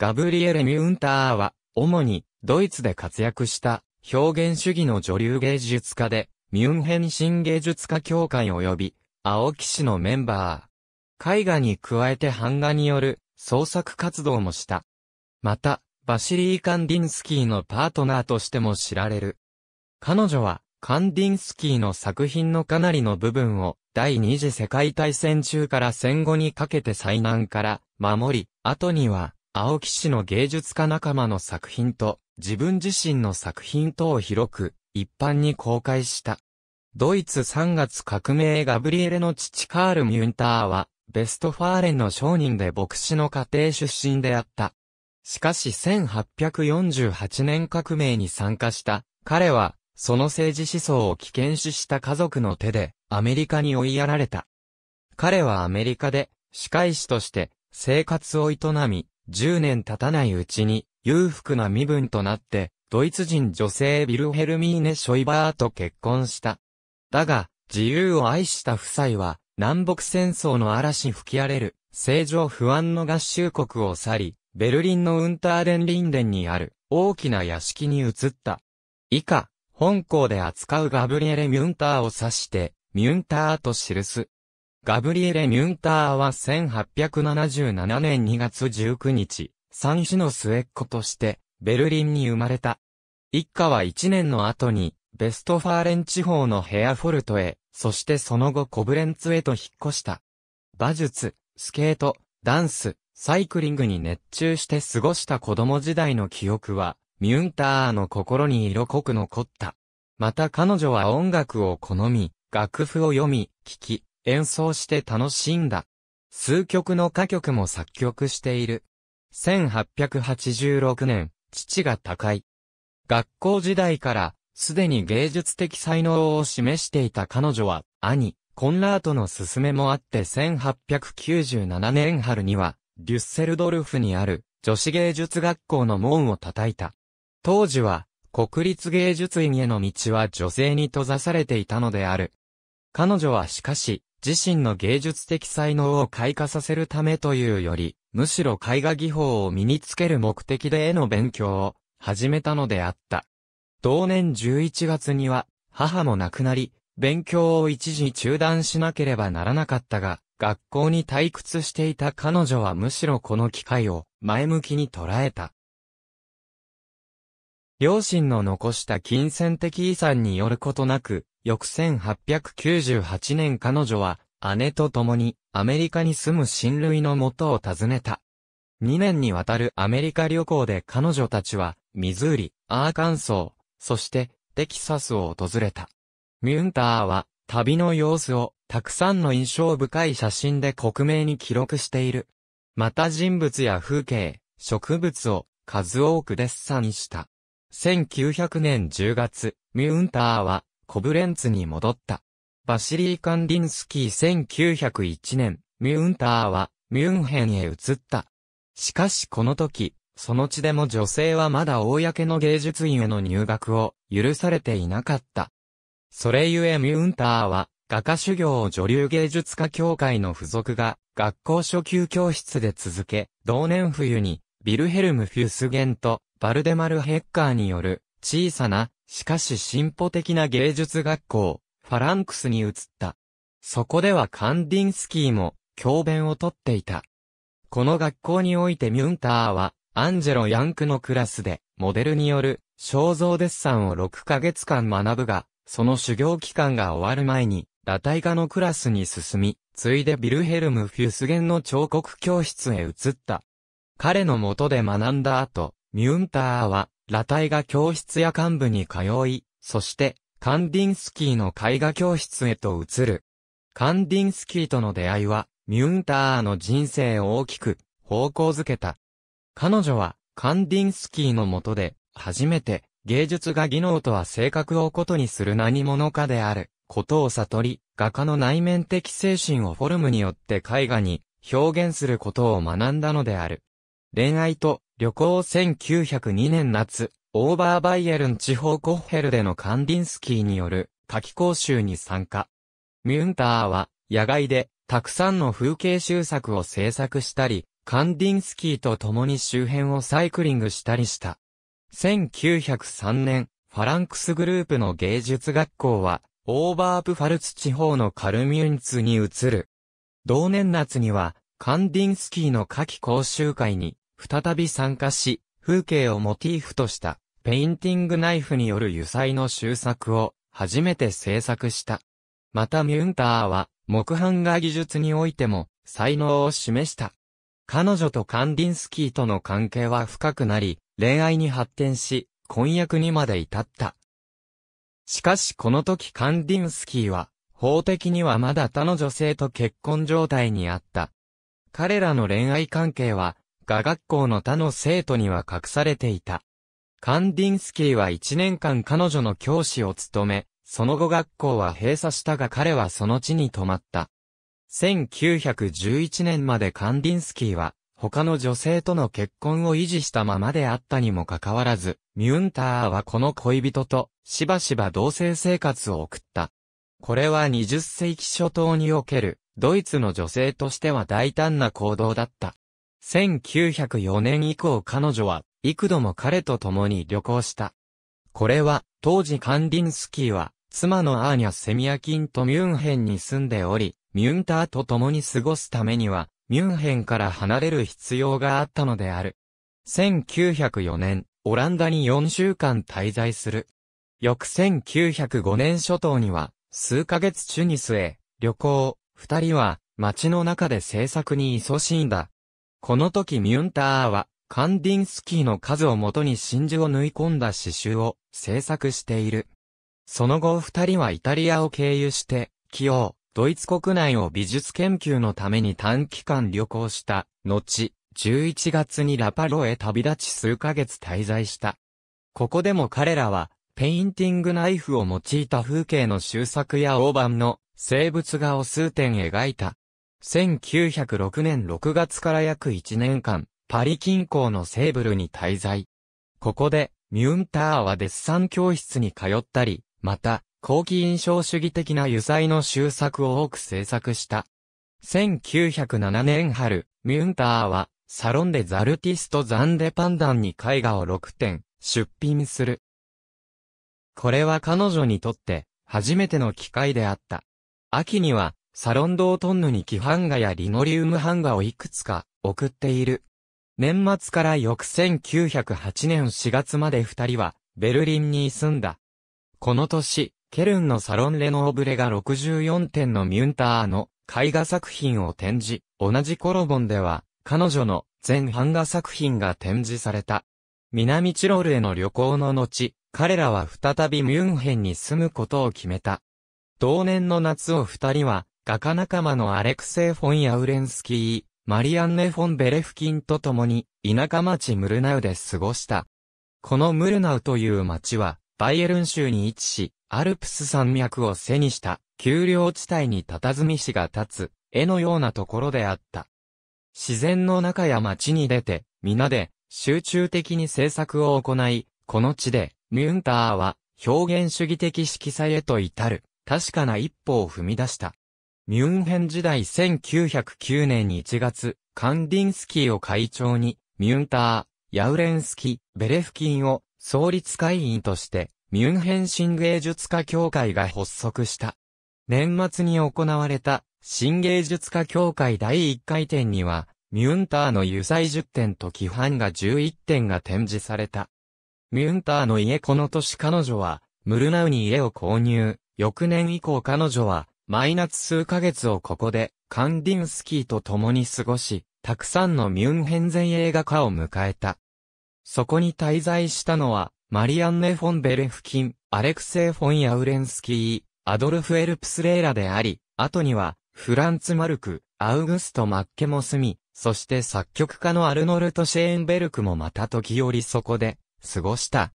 ガブリエル・ミュンターは、主にドイツで活躍した表現主義の女流芸術家で、ミュンヘン新芸術家協会及び、青木氏のメンバー。絵画に加えて版画による創作活動もした。また、バシリー・カンディンスキーのパートナーとしても知られる。彼女は、カンディンスキーの作品のかなりの部分を、第二次世界大戦中から戦後にかけて災難から守り、後には、青木氏の芸術家仲間の作品と、自分自身の作品等を広く、一般に公開した。ドイツ3月革命ガブリエレの父カール・ミュンターは、ベストファーレンの商人で牧師の家庭出身であった。しかし1848年革命に参加した、彼は、その政治思想を危険視した家族の手で、アメリカに追いやられた。彼はアメリカで、司会師として、生活を営み、10年経たないうちに、裕福な身分となって、ドイツ人女性ビルヘルミーネ・ショイバーと結婚した。だが、自由を愛した夫妻は、南北戦争の嵐吹き荒れる、正常不安の合衆国を去り、ベルリンのウンターデンリンデンにある、大きな屋敷に移った。以下、本校で扱うガブリエレ・ミュンターを指して、ミュンターと記す。ガブリエレ・ミュンターは1877年2月19日、三子の末っ子として、ベルリンに生まれた。一家は1年の後に、ベストファーレン地方のヘアフォルトへ、そしてその後コブレンツへと引っ越した。馬術、スケート、ダンス、サイクリングに熱中して過ごした子供時代の記憶は、ミュンターの心に色濃く残った。また彼女は音楽を好み、楽譜を読み、聴き、演奏して楽しんだ。数曲の歌曲も作曲している。1886年、父が他界。学校時代から、すでに芸術的才能を示していた彼女は、兄、コンラートの勧めもあって1897年春には、デュッセルドルフにある女子芸術学校の門を叩いた。当時は、国立芸術院への道は女性に閉ざされていたのである。彼女はしかし、自身の芸術的才能を開花させるためというより、むしろ絵画技法を身につける目的で絵の勉強を始めたのであった。同年11月には、母も亡くなり、勉強を一時中断しなければならなかったが、学校に退屈していた彼女はむしろこの機会を前向きに捉えた。両親の残した金銭的遺産によることなく、翌1898年彼女は、姉と共に、アメリカに住む親類のもとを訪ねた。2年にわたるアメリカ旅行で彼女たちは、ミズーリ、アーカンソー、そして、テキサスを訪れた。ミュンターは、旅の様子を、たくさんの印象深い写真で克明に記録している。また人物や風景、植物を、数多くデッサンした。1900年10月、ミュンターは、コブレンツに戻った。バシリー・カンディンスキー1901年、ミュンターは、ミュンヘンへ移った。しかしこの時、その地でも女性はまだ公の芸術院への入学を許されていなかった。それゆえミュンターは、画家修行を女流芸術家協会の付属が、学校初級教室で続け、同年冬に、ビルヘルム・フュスゲンと、バルデマル・ヘッカーによる、小さな、しかし進歩的な芸術学校、ファランクスに移った。そこではカンディンスキーも、教鞭をとっていた。この学校においてミュンターは、アンジェロ・ヤンクのクラスで、モデルによる肖像デッサンを6ヶ月間学ぶが、その修行期間が終わる前に、裸体画のクラスに進み、ついでビルヘルム・フュスゲンの彫刻教室へ移った。彼の下で学んだ後、ミュンターは、ラタイ教室や幹部に通い、そして、カンディンスキーの絵画教室へと移る。カンディンスキーとの出会いは、ミュンターの人生を大きく、方向づけた。彼女は、カンディンスキーのもとで、初めて、芸術が技能とは性格をことにする何者かである、ことを悟り、画家の内面的精神をフォルムによって絵画に表現することを学んだのである。恋愛と旅行1902年夏、オーバーバイエルン地方コッヘルでのカンディンスキーによる夏季講習に参加。ミュンターは野外でたくさんの風景集作を制作したり、カンディンスキーと共に周辺をサイクリングしたりした。1903年、ファランクスグループの芸術学校は、オーバープファルツ地方のカルミュンツに移る。同年夏には、カンディンスキーの夏季講習会に再び参加し、風景をモチーフとしたペインティングナイフによる油彩の修作を初めて制作した。またミュンターは木版画技術においても才能を示した。彼女とカンディンスキーとの関係は深くなり、恋愛に発展し、婚約にまで至った。しかしこの時カンディンスキーは、法的にはまだ他の女性と結婚状態にあった。彼らの恋愛関係は、が、学校の他の生徒には隠されていた。カンディンスキーは1年間彼女の教師を務め、その後学校は閉鎖したが彼はその地に泊まった。1911年までカンディンスキーは、他の女性との結婚を維持したままであったにもかかわらず、ミュンターはこの恋人としばしば同棲生活を送った。これは20世紀初頭におけるドイツの女性としては大胆な行動だった。1904年以降彼女は幾度も彼と共に旅行した。これは、当時カンディンスキーは、妻のアーニャ・セミヤキンとミュンヘンに住んでおり、ミュンターと共に過ごすためには、ミュンヘンから離れる必要があったのである。1904年、オランダに4週間滞在する。翌1905年初頭には、数ヶ月中に末、旅行、二人は、街の中で制作に勤しんだ。この時ミュンターは、カンディンスキーの数をもとに真珠を縫い込んだ刺繍を制作している。その後二人はイタリアを経由して、起用、ドイツ国内を美術研究のために短期間旅行した、後、11月にラパロへ旅立ち数ヶ月滞在した。ここでも彼らは、ペインティングナイフを用いた風景の修作や大ンの生物画を数点描いた。1906年6月から約1年間、パリ近郊のセーブルに滞在。ここで、ミュンターはデッサン教室に通ったり、また、後期印象主義的な油彩の修作を多く制作した。1907年春、ミュンターは、サロンでザルティスト・ザンデパンダンに絵画を6点、出品する。これは彼女にとって、初めての機会であった。秋には、サロンドートンヌに木版画やリノリウム版画をいくつか送っている。年末から翌1908年4月まで二人はベルリンに住んだ。この年、ケルンのサロンレノーブレが64点のミュンターの絵画作品を展示、同じコロボンでは彼女の全版画作品が展示された。南チロルへの旅行の後、彼らは再びミュンヘンに住むことを決めた。同年の夏を二人は画家仲間のアレクセイ・フォン・ヤウレンスキー、マリアンネ・フォン・ベレフキンと共に、田舎町ムルナウで過ごした。このムルナウという町は、バイエルン州に位置し、アルプス山脈を背にした、丘陵地帯に佇み市が立つ、絵のようなところであった。自然の中や町に出て、皆で、集中的に制作を行い、この地で、ミュンターは、表現主義的色彩へと至る、確かな一歩を踏み出した。ミュンヘン時代1909年1月、カンディンスキーを会長に、ミュンター、ヤウレンスキ、ベレフキンを創立会員として、ミュンヘン新芸術家協会が発足した。年末に行われた新芸術家協会第1回展には、ミュンターの油彩10点と規範が11点が展示された。ミュンターの家この年彼女は、ムルナウに家を購入。翌年以降彼女は、マイナス数ヶ月をここで、カンディンスキーと共に過ごし、たくさんのミュンヘン全映画化を迎えた。そこに滞在したのは、マリアンネ・フォン・ベレフキン、アレクセイ・フォン・ヤウレンスキー、アドルフ・エルプス・レーラであり、後には、フランツ・マルク、アウグスト・マッケも住み、そして作曲家のアルノルト・シェーンベルクもまた時折そこで、過ごした。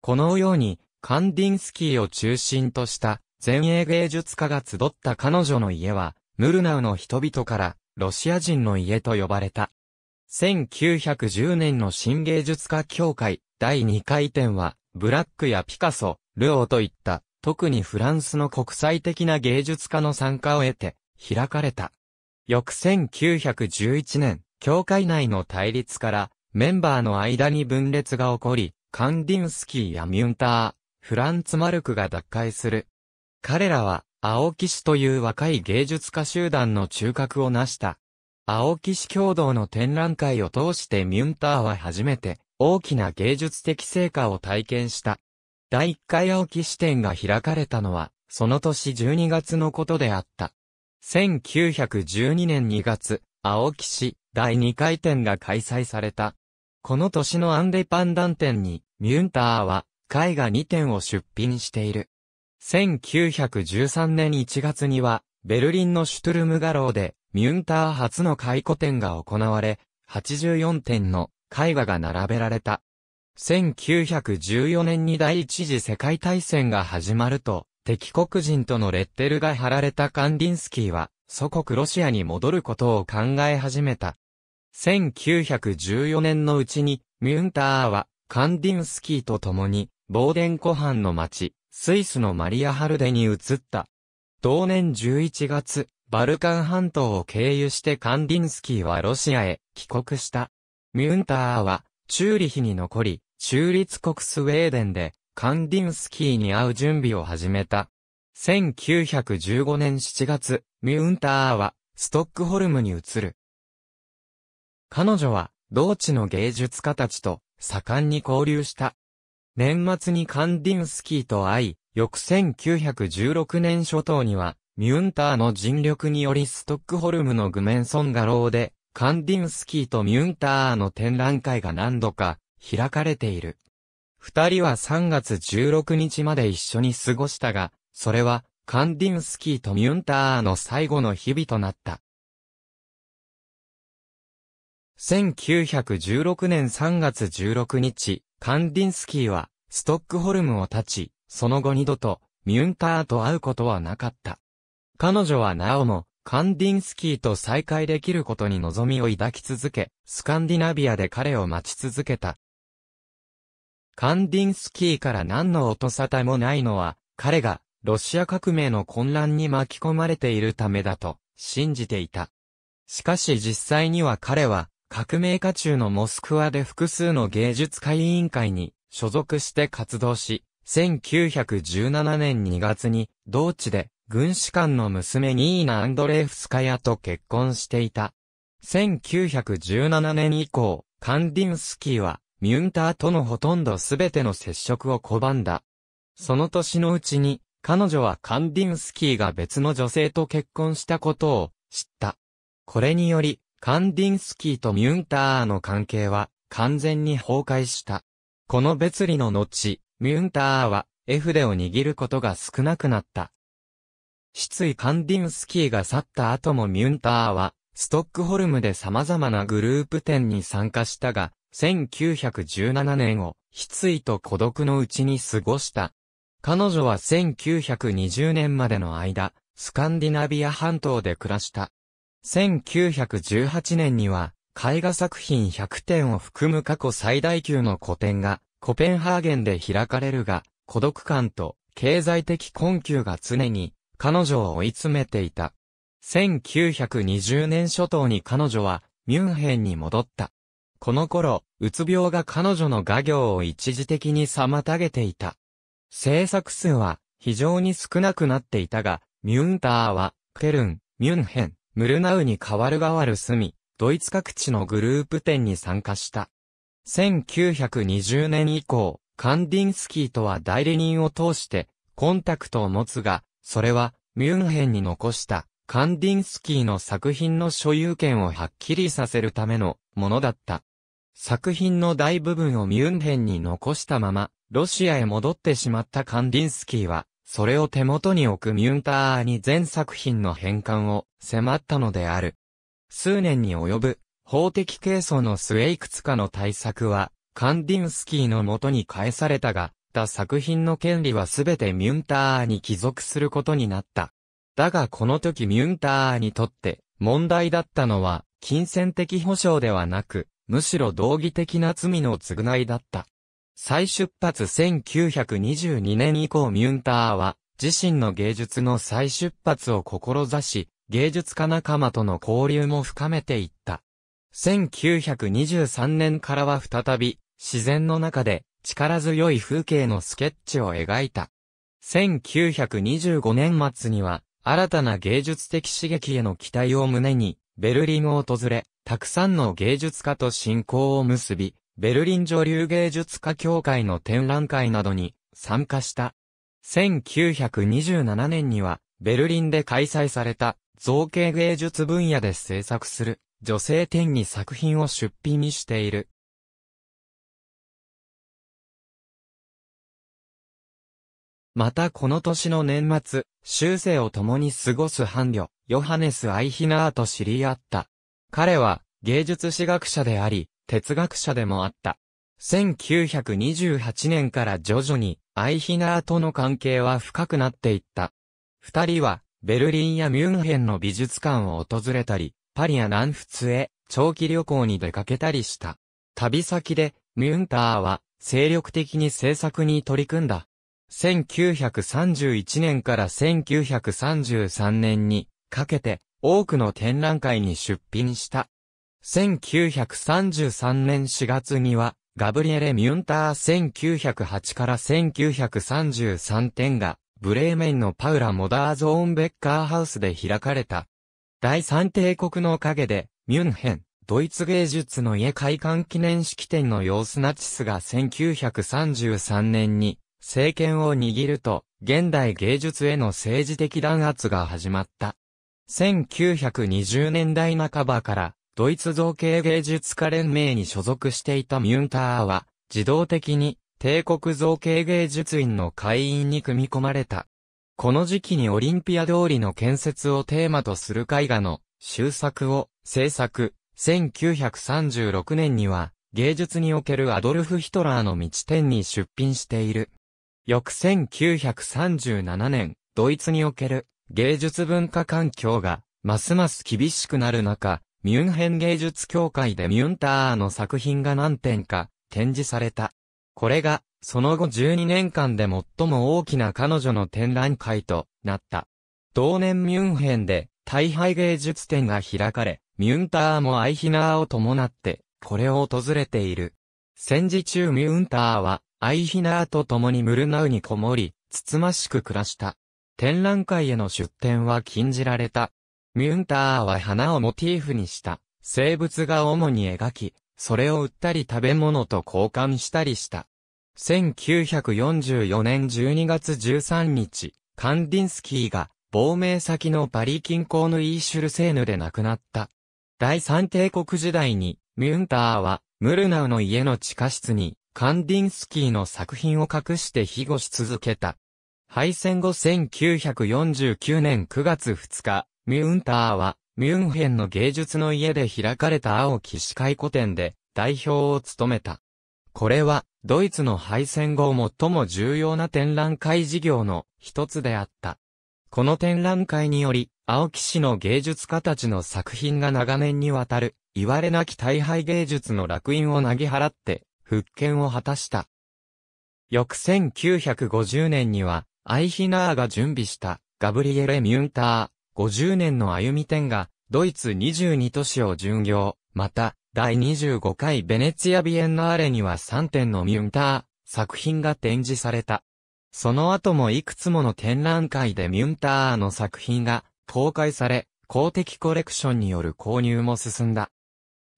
このように、カンディンスキーを中心とした、前衛芸術家が集った彼女の家は、ムルナウの人々から、ロシア人の家と呼ばれた。1910年の新芸術家協会第2回展は、ブラックやピカソ、ルオーといった、特にフランスの国際的な芸術家の参加を得て、開かれた。翌1911年、協会内の対立から、メンバーの間に分裂が起こり、カンディンスキーやミュンター、フランツ・マルクが脱会する。彼らは、青木氏という若い芸術家集団の中核を成した。青木氏共同の展覧会を通してミュンターは初めて大きな芸術的成果を体験した。第1回青木支店が開かれたのは、その年12月のことであった。1912年2月、青木氏第2回展が開催された。この年のアンデパンダン展に、ミュンターは、絵画2点を出品している。1913年1月には、ベルリンのシュトゥルムガローで、ミュンター初の回顧展が行われ、84点の絵画が並べられた。1914年に第一次世界大戦が始まると、敵国人とのレッテルが貼られたカンディンスキーは、祖国ロシアに戻ることを考え始めた。1914年のうちに、ミュンターは、カンディンスキーと共に、ボーデン湖畔の町、スイスのマリアハルデに移った。同年11月、バルカン半島を経由してカンディンスキーはロシアへ帰国した。ミュンターはチューリヒに残り、中立国スウェーデンでカンディンスキーに会う準備を始めた。1915年7月、ミュンターはストックホルムに移る。彼女は同地の芸術家たちと盛んに交流した。年末にカンディンスキーと会い、翌1916年初頭には、ミュンターの尽力によりストックホルムのグメンソン画廊で、カンディンスキーとミュンターの展覧会が何度か開かれている。二人は3月16日まで一緒に過ごしたが、それはカンディンスキーとミュンターの最後の日々となった。1916年3月16日、カンディンスキーは、ストックホルムを立ち、その後二度と、ミュンターと会うことはなかった。彼女はなおも、カンディンスキーと再会できることに望みを抱き続け、スカンディナビアで彼を待ち続けた。カンディンスキーから何の音沙汰もないのは、彼が、ロシア革命の混乱に巻き込まれているためだと、信じていた。しかし実際には彼は、革命家中のモスクワで複数の芸術会委員会に所属して活動し、1917年2月に同地で軍士官の娘ニーナ・アンドレーフスカヤと結婚していた。1917年以降、カンディンスキーはミュンターとのほとんどすべての接触を拒んだ。その年のうちに、彼女はカンディンスキーが別の女性と結婚したことを知った。これにより、カンディンスキーとミュンターの関係は完全に崩壊した。この別離の後、ミュンターは絵筆を握ることが少なくなった。失意カンディンスキーが去った後もミュンターは、ストックホルムで様々なグループ展に参加したが、1917年を、失意と孤独のうちに過ごした。彼女は1920年までの間、スカンディナビア半島で暮らした。1918年には、絵画作品100点を含む過去最大級の個展が、コペンハーゲンで開かれるが、孤独感と経済的困窮が常に彼女を追い詰めていた。1920年初頭に彼女はミュンヘンに戻った。この頃、うつ病が彼女の画業を一時的に妨げていた。制作数は非常に少なくなっていたが、ミュンターは、ケルン、ミュンヘン、ムルナウに代わる代わる住み、ドイツ各地のグループ展に参加した。1920年以降、カンディンスキーとは代理人を通してコンタクトを持つが、それはミュンヘンに残したカンディンスキーの作品の所有権をはっきりさせるためのものだった。作品の大部分をミュンヘンに残したまま、ロシアへ戻ってしまったカンディンスキーは、それを手元に置くミュンターに全作品の返還を迫ったのである。数年に及ぶ法的係争の末いくつかの対策は、カンディンスキーの元に返されたが、た作品の権利はすべてミュンターに帰属することになった。だがこの時ミュンターにとって問題だったのは、金銭的保障ではなく、むしろ道義的な罪の償いだった。再出発1922年以降ミュンターは、自身の芸術の再出発を志し、芸術家仲間との交流も深めていった。1923年からは再び、自然の中で力強い風景のスケッチを描いた。1925年末には、新たな芸術的刺激への期待を胸に、ベルリンを訪れ、たくさんの芸術家と信仰を結び、ベルリン女流芸術家協会の展覧会などに参加した。1927年には、ベルリンで開催された造形芸術分野で制作する女性展に作品を出品している。またこの年の年末、終生を共に過ごす伴侶、ヨハネス・アイヒナーと知り合った。彼は芸術史学者であり、哲学者でもあった。1928年から徐々にアイヒナーとの関係は深くなっていった。二人はベルリンやミュンヘンの美術館を訪れたり、パリや南仏へ長期旅行に出かけたりした。旅先でミュンターは精力的に制作に取り組んだ。1931年から1933年にかけて多くの展覧会に出品した。1933年4月には、ガブリエレ・ミュンター1908から1933点が、ブレーメンのパウラ・モダーゾーンベッカーハウスで開かれた。第三帝国の陰で、ミュンヘン、ドイツ芸術の家開館記念式典の様子ナチスが1933年に政権を握ると、現代芸術への政治的弾圧が始まった。1920年代半ばからドイツ造形芸術家連盟に所属していたミュンターは、自動的に帝国造形芸術院の会員に組み込まれた。この時期にオリンピア通りの建設をテーマとする絵画の終作を制作。1936年には芸術におけるアドルフ・ヒトラーの道展に出品している。翌1937年、ドイツにおける芸術文化環境がますます厳しくなる中、ミュンヘン芸術協会でミュンターの作品が何点か展示された。これが、その後12年間で最も大きな彼女の展覧会となった。同年ミュンヘンで、大敗芸術展が開かれ、ミュンターもアイヒナーを伴って、これを訪れている。戦時中ミュンターは、アイヒナーと共にムルナウにこもり、つつましく暮らした。展覧会への出展は禁じられた。ミュンターは花をモチーフにした生物画を主に描き、それを売ったり食べ物と交換したりした。1944年12月13日、カンディンスキーが亡命先のパリ近郊のイーシュルセーヌで亡くなった。第三帝国時代に、ミュンターは、ムルナウの家の地下室に、カンディンスキーの作品を隠して庇護し続けた。敗戦後1949年9月2日、ミュンターは、ミュンヘンの芸術の家で開かれた青騎司会古典で代表を務めた。これは、ドイツの敗戦後最も重要な展覧会事業の一つであった。この展覧会により、青木氏の芸術家たちの作品が長年にわたる、言われなき大敗芸術の楽印を投げ払って、復権を果たした。翌1950年には、アイヒナーが準備した、ガブリエレ・ミュンター、50年の歩み展が、ドイツ22都市を巡業、また、第25回ベネツィア・ビエンナーレには3点のミュンター、作品が展示された。その後もいくつもの展覧会でミュンターの作品が公開され、公的コレクションによる購入も進んだ。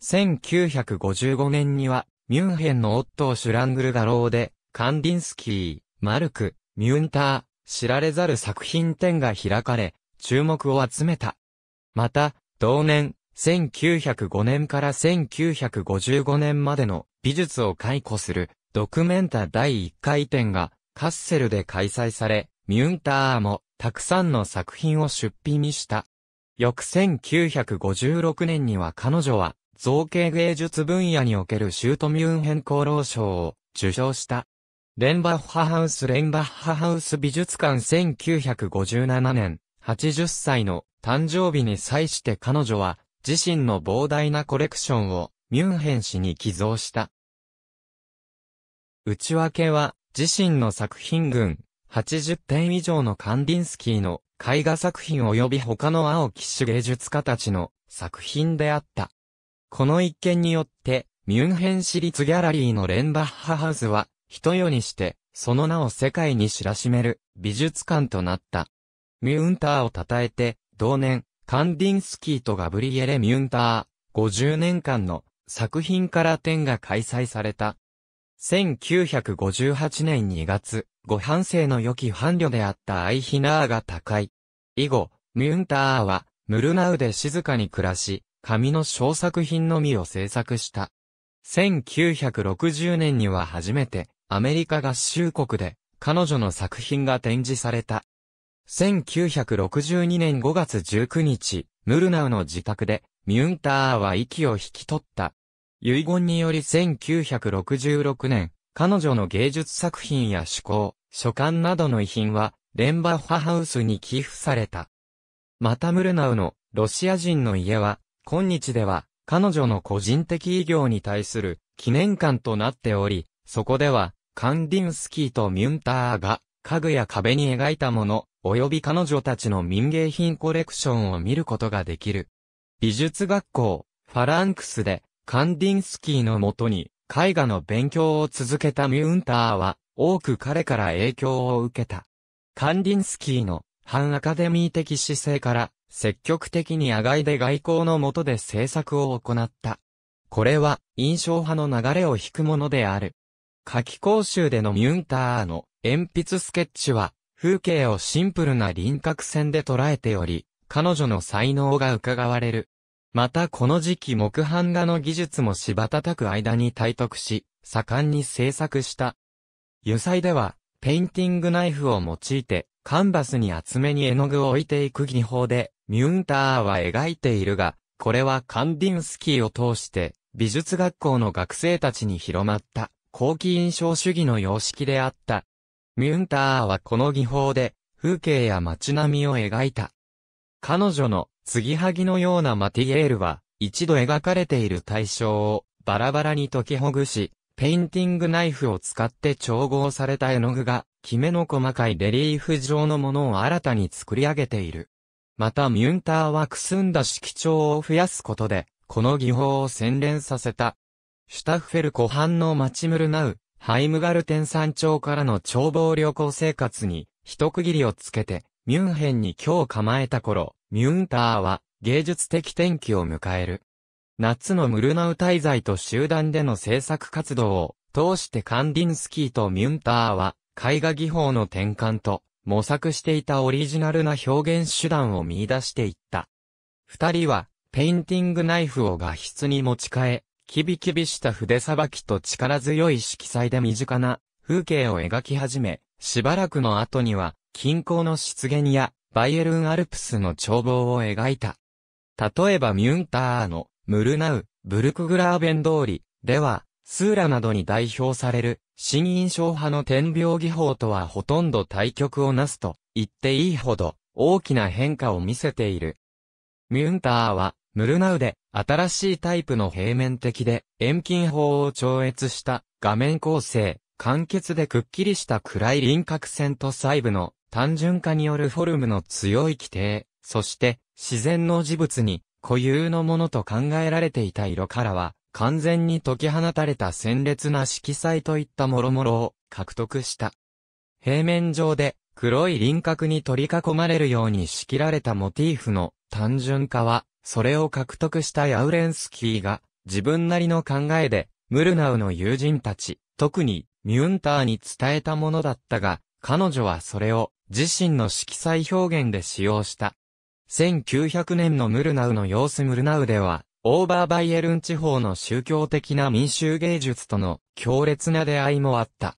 1955年には、ミュンヘンのオットー・シュラングル画廊で、カンディンスキー、マルク、ミュンター、知られざる作品展が開かれ、注目を集めた。また、同年、1905年から1955年までの美術を解雇するドクメンタ第1回展がカッセルで開催され、ミュンターもたくさんの作品を出品にした。翌1956年には彼女は造形芸術分野におけるシュートミュンヘン功労賞を受賞した。レンバッハハウスレンバッハハウス美術館1957年80歳の誕生日に際して彼女は自身の膨大なコレクションをミュンヘン市に寄贈した。内訳は自身の作品群80点以上のカンディンスキーの絵画作品及び他の青騎手芸術家たちの作品であった。この一件によってミュンヘン市立ギャラリーのレンバッハハウスは一世にしてその名を世界に知らしめる美術館となった。ミュンターを称えて、同年、カンディンスキーとガブリエレ・ミュンター、50年間の作品から展が開催された。1958年2月、ご反省の良き伴侶であったアイヒナーが高い。以後、ミュンターは、ムルナウで静かに暮らし、紙の小作品のみを制作した。1960年には初めて、アメリカ合衆国で、彼女の作品が展示された。1962年5月19日、ムルナウの自宅で、ミュンターは息を引き取った。遺言により1966年、彼女の芸術作品や趣向、書簡などの遺品は、レンバッハハウスに寄付された。またムルナウのロシア人の家は、今日では彼女の個人的偉業に対する記念館となっており、そこではカンディンスキーとミュンターが家具や壁に描いたもの、及び彼女たちの民芸品コレクションを見ることができる。美術学校、ファランクスで、カンディンスキーのもとに、絵画の勉強を続けたミュンターは、多く彼から影響を受けた。カンディンスキーの、反アカデミー的姿勢から、積極的に野外で外交のもとで制作を行った。これは、印象派の流れを引くものである。夏季講習でのミュンターの鉛筆スケッチは、風景をシンプルな輪郭線で捉えており、彼女の才能が伺われる。またこの時期木版画の技術も柴叩く間に体得し、盛んに制作した。油彩では、ペインティングナイフを用いて、カンバスに厚めに絵の具を置いていく技法で、ミュンターは描いているが、これはカンディンスキーを通して、美術学校の学生たちに広まった、後期印象主義の様式であった。ミュンターはこの技法で風景や街並みを描いた。彼女の継ぎはぎのようなマティエールは一度描かれている対象をバラバラに解きほぐし、ペインティングナイフを使って調合された絵の具が、キメの細かいレリーフ状のものを新たに作り上げている。またミュンターはくすんだ色調を増やすことで、この技法を洗練させた。シュタッフェル湖畔のマチムルナウ、ハイムガルテン山頂からの眺望旅行生活に一区切りをつけて、ミュンヘンに今日構えた頃、ミュンターは芸術的転機を迎える。夏のムルナウ滞在と集団での制作活動を通してカンディンスキーとミュンターは絵画技法の転換と模索していたオリジナルな表現手段を見出していった。二人はペインティングナイフを画質に持ち替え、キビキビした筆さばきと力強い色彩で身近な風景を描き始め、しばらくの後には、近郊の湿原やバイエルンアルプスの眺望を描いた。例えばミュンターのムルナウ、ブルクグラーベン通りでは、スーラなどに代表される新印象派の天描技法とはほとんど対極をなすと言っていいほど大きな変化を見せている。ミュンターはムルナウで新しいタイプの平面的で遠近法を超越した画面構成、簡潔でくっきりした暗い輪郭線と細部の単純化によるフォルムの強い規定、そして自然の事物に固有のものと考えられていた色からは完全に解き放たれた鮮烈な色彩といった諸々を獲得した。平面上で黒い輪郭に取り囲まれるように仕切られたモチーフの単純化はそれを獲得したヤウレンスキーが、自分なりの考えで、ムルナウの友人たち、特に、ミュンターに伝えたものだったが、彼女はそれを、自身の色彩表現で使用した。1900年のムルナウの様子ムルナウでは、オーバーバイエルン地方の宗教的な民衆芸術との強烈な出会いもあった。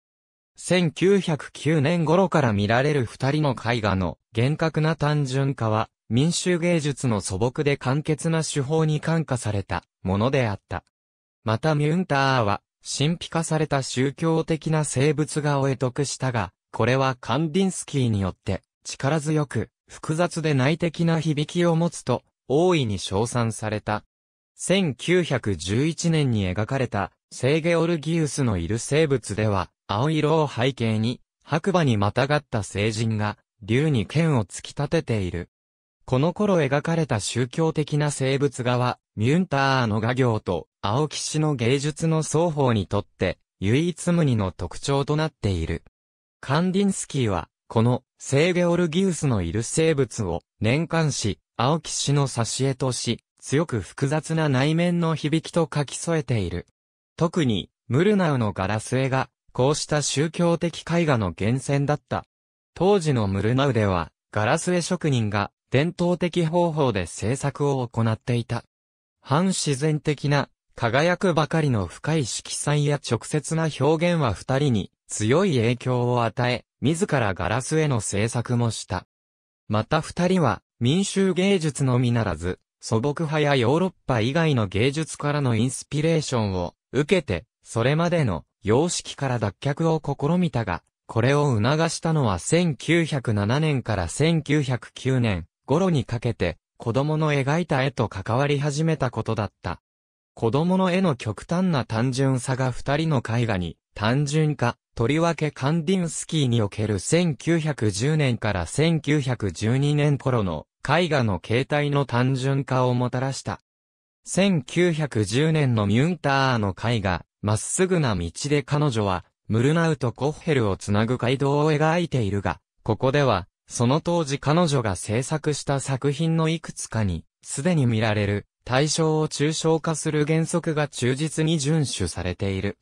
1909年頃から見られる二人の絵画の厳格な単純化は、民衆芸術の素朴で簡潔な手法に感化されたものであった。またミュンターは、神秘化された宗教的な生物画を得得したが、これはカンディンスキーによって力強く複雑で内的な響きを持つと大いに称賛された。1911年に描かれたセーゲオルギウスのいる生物では青色を背景に白馬にまたがった聖人が竜に剣を突き立てているこの頃描かれた宗教的な生物画は、ミュンターの画業と青木氏の芸術の双方にとって、唯一無二の特徴となっている。カンディンスキーは、この、聖ゲオルギウスのいる生物を、年間し、青木氏の挿絵とし、強く複雑な内面の響きと書き添えている。特に、ムルナウのガラス絵が、こうした宗教的絵画の源泉だった。当時のムルナウでは、ガラス絵職人が、伝統的方法で制作を行っていた。反自然的な、輝くばかりの深い色彩や直接な表現は二人に強い影響を与え、自らガラスへの制作もした。また二人は民衆芸術のみならず、素朴派やヨーロッパ以外の芸術からのインスピレーションを受けて、それまでの様式から脱却を試みたが、これを促したのは1907年から1909年、頃にかけて、子供の描いた絵と関わり始めたことだった。子供の絵の極端な単純さが二人の絵画に、単純化、とりわけカンディンスキーにおける1910年から1912年頃の絵画の形態の単純化をもたらした。1910年のミュンターの絵画、まっすぐな道で彼女は、ムルナウとコッヘルをつなぐ街道を描いているが、ここでは、その当時彼女が制作した作品のいくつかに、すでに見られる、対象を抽象化する原則が忠実に遵守されている。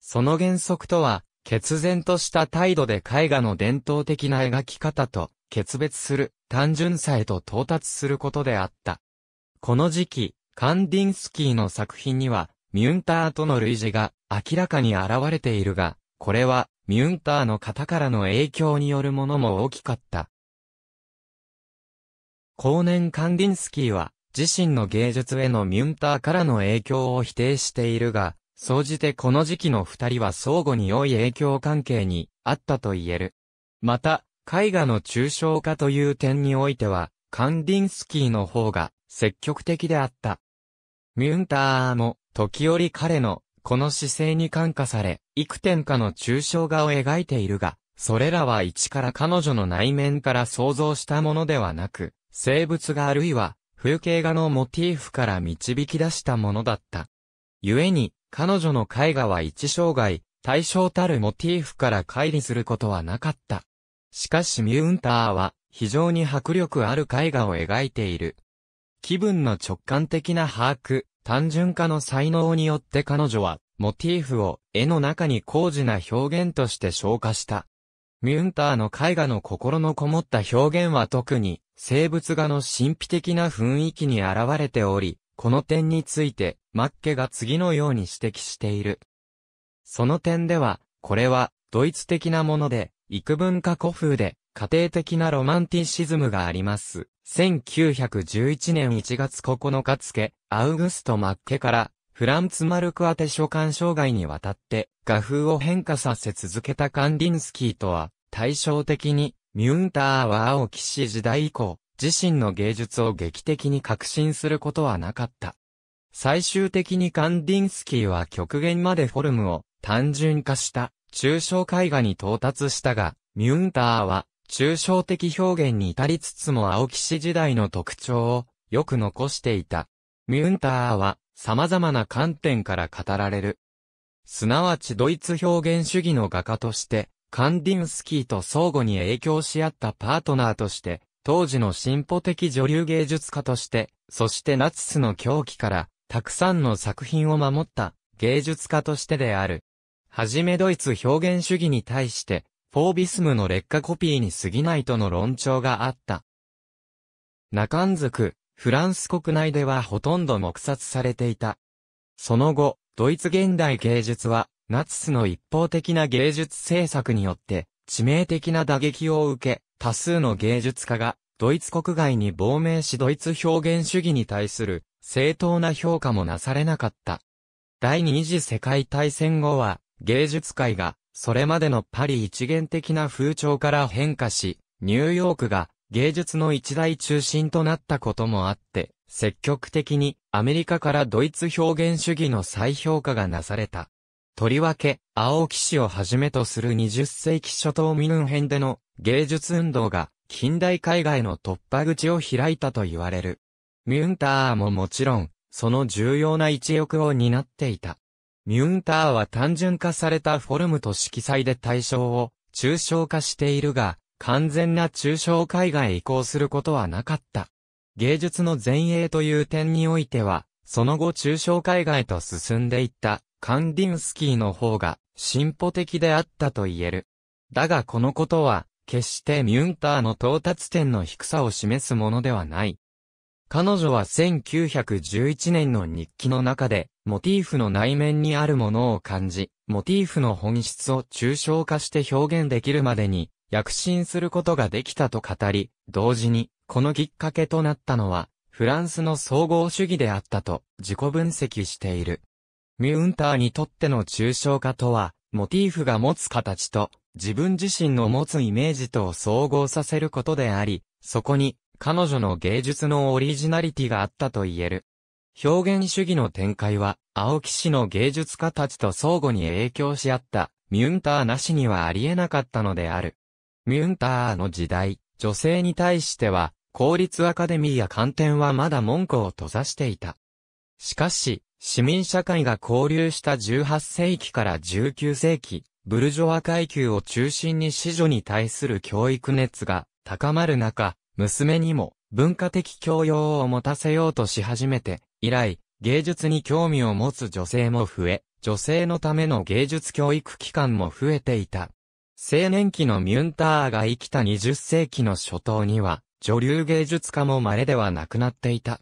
その原則とは、決然とした態度で絵画の伝統的な描き方と、決別する、単純さへと到達することであった。この時期、カンディンスキーの作品には、ミュンターとの類似が明らかに現れているが、これはミュンターの方からの影響によるものも大きかった。後年カンディンスキーは、自身の芸術へのミュンターからの影響を否定しているが、総じてこの時期の二人は相互に良い影響関係にあったと言える。また、絵画の抽象化という点においては、カンディンスキーの方が積極的であった。ミュンターも時折彼のこの姿勢に感化され、幾点かの抽象画を描いているが、それらは一から彼女の内面から想像したものではなく、生物画あるいは風景画のモチーフから導き出したものだった。故に、彼女の絵画は一生涯、対象たるモチーフから乖離することはなかった。しかしミュンターは、非常に迫力ある絵画を描いている。気分の直感的な把握、単純化の才能によって彼女は、モチーフを絵の中に高次な表現として昇華した。ミュンターの絵画の心のこもった表現は特に、生物画の神秘的な雰囲気に現れており、この点について、マッケが次のように指摘している。その点では、これは、ドイツ的なもので、幾分か古風で、家庭的なロマンティシズムがあります。1911年1月9日付、アウグスト・マッケから、フランツ・マルク宛て書簡障害にわたって、画風を変化させ続けたカンディンスキーとは、対照的に、ミュンターは青騎士時代以降、自身の芸術を劇的に革新することはなかった。最終的にカンディンスキーは極限までフォルムを単純化した抽象絵画に到達したが、ミュンターは抽象的表現に至りつつも青騎士時代の特徴をよく残していた。ミュンターは様々な観点から語られる。すなわちドイツ表現主義の画家として、カンディンスキーと相互に影響し合ったパートナーとして、当時の進歩的女流芸術家として、そしてナチスの狂気から、たくさんの作品を守った芸術家としてである。はじめドイツ表現主義に対して、フォービスムの劣化コピーに過ぎないとの論調があった。中んずく、フランス国内ではほとんど黙殺されていた。その後、ドイツ現代芸術は、ナチスの一方的な芸術政策によって、致命的な打撃を受け、多数の芸術家が、ドイツ国外に亡命しドイツ表現主義に対する、正当な評価もなされなかった。第二次世界大戦後は、芸術界がそれまでのパリ一元的な風潮から変化し、ニューヨークが芸術の一大中心となったこともあって、積極的にアメリカからドイツ表現主義の再評価がなされた。とりわけ、青木氏をはじめとする20世紀初頭ミュンヘンでの芸術運動が近代海外の突破口を開いたと言われる。ミュンターももちろん、その重要な一翼を担っていた。ミュンターは単純化されたフォルムと色彩で対象を抽象化しているが、完全な抽象絵画へ移行することはなかった。芸術の前衛という点においては、その後抽象絵画へと進んでいったカンディンスキーの方が進歩的であったと言える。だがこのことは、決してミュンターの到達点の低さを示すものではない。彼女は1911年の日記の中で、モティーフの内面にあるものを感じ、モティーフの本質を抽象化して表現できるまでに、躍進することができたと語り、同時に、このきっかけとなったのは、フランスの総合主義であったと自己分析している。ミュンターにとっての抽象化とは、モティーフが持つ形と、自分自身の持つイメージとを総合させることであり、そこに、彼女の芸術のオリジナリティがあったと言える。表現主義の展開は、青木氏の芸術家たちと相互に影響し合った、ミュンターなしにはありえなかったのである。ミュンターの時代、女性に対しては、公立アカデミーや観点はまだ門戸を閉ざしていた。しかし、市民社会が交流した18世紀から19世紀、ブルジョア階級を中心に子女に対する教育熱が高まる中、娘にも文化的教養を持たせようとし始めて、以来、芸術に興味を持つ女性も増え、女性のための芸術教育機関も増えていた。青年期のミュンターが生きた20世紀の初頭には、女流芸術家も稀ではなくなっていた。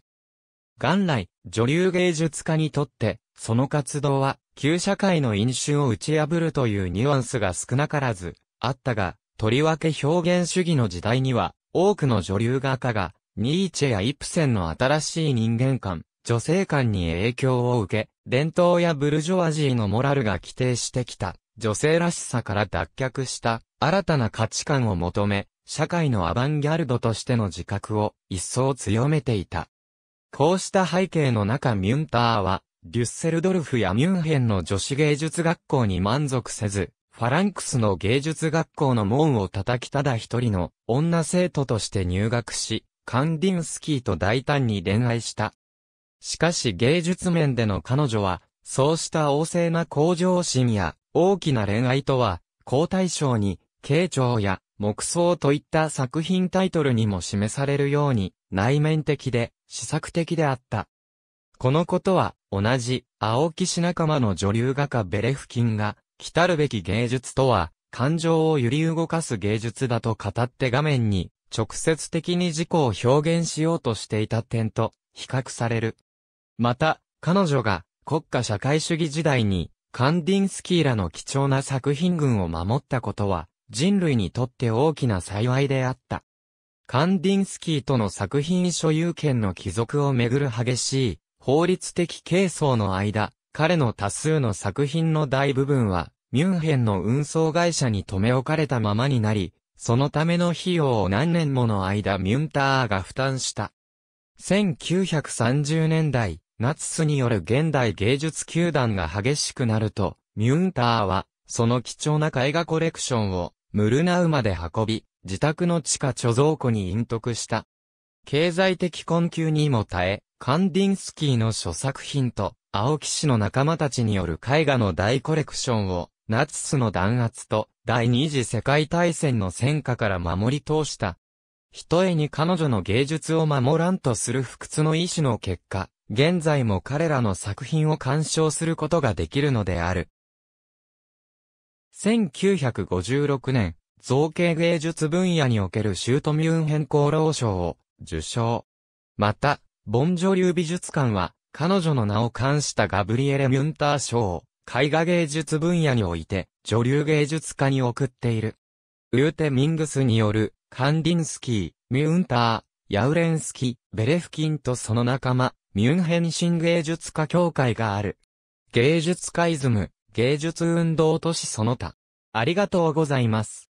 元来、女流芸術家にとって、その活動は、旧社会の飲酒を打ち破るというニュアンスが少なからず、あったが、とりわけ表現主義の時代には、多くの女流画家が、ニーチェやイプセンの新しい人間観、女性観に影響を受け、伝統やブルジョアジーのモラルが規定してきた、女性らしさから脱却した、新たな価値観を求め、社会のアバンギャルドとしての自覚を一層強めていた。こうした背景の中ミュンターは、デュッセルドルフやミュンヘンの女子芸術学校に満足せず、ファランクスの芸術学校の門を叩きただ一人の女生徒として入学し、カンディンスキーと大胆に恋愛した。しかし芸術面での彼女は、そうした旺盛な向上心や、大きな恋愛とは、好対象に、慶長や、木想といった作品タイトルにも示されるように、内面的で、試作的であった。このことは、同じ、青木氏仲間の女流画家ベレフキンが、来たるべき芸術とは、感情を揺り動かす芸術だと語って画面に、直接的に自己を表現しようとしていた点と、比較される。また、彼女が国家社会主義時代にカンディンスキーらの貴重な作品群を守ったことは人類にとって大きな幸いであった。カンディンスキーとの作品所有権の帰属をめぐる激しい法律的係争の間、彼の多数の作品の大部分はミュンヘンの運送会社に留め置かれたままになり、そのための費用を何年もの間ミュンターが負担した。1930年代、ナツスによる現代芸術球団が激しくなると、ミュンターは、その貴重な絵画コレクションを、ムルナウまで運び、自宅の地下貯蔵庫に隠匿した。経済的困窮にも耐え、カンディンスキーの諸作品と、青木氏の仲間たちによる絵画の大コレクションを、ナツスの弾圧と、第二次世界大戦の戦火から守り通した。ひとえに彼女の芸術を守らんとする不屈の意志の結果、現在も彼らの作品を鑑賞することができるのである。1956年、造形芸術分野におけるシュートミュンヘン功労賞を受賞。また、ボンジョ流美術館は、彼女の名を冠したガブリエレ・ミュンター賞を、絵画芸術分野において、女流芸術家に送っている。ウーテ・ミングスによる、カンディンスキー、ミュンター、ヤウレンスキ、ー、ベレフキンとその仲間、ミュンヘン新芸術家協会がある。芸術家イズム、芸術運動都市その他。ありがとうございます。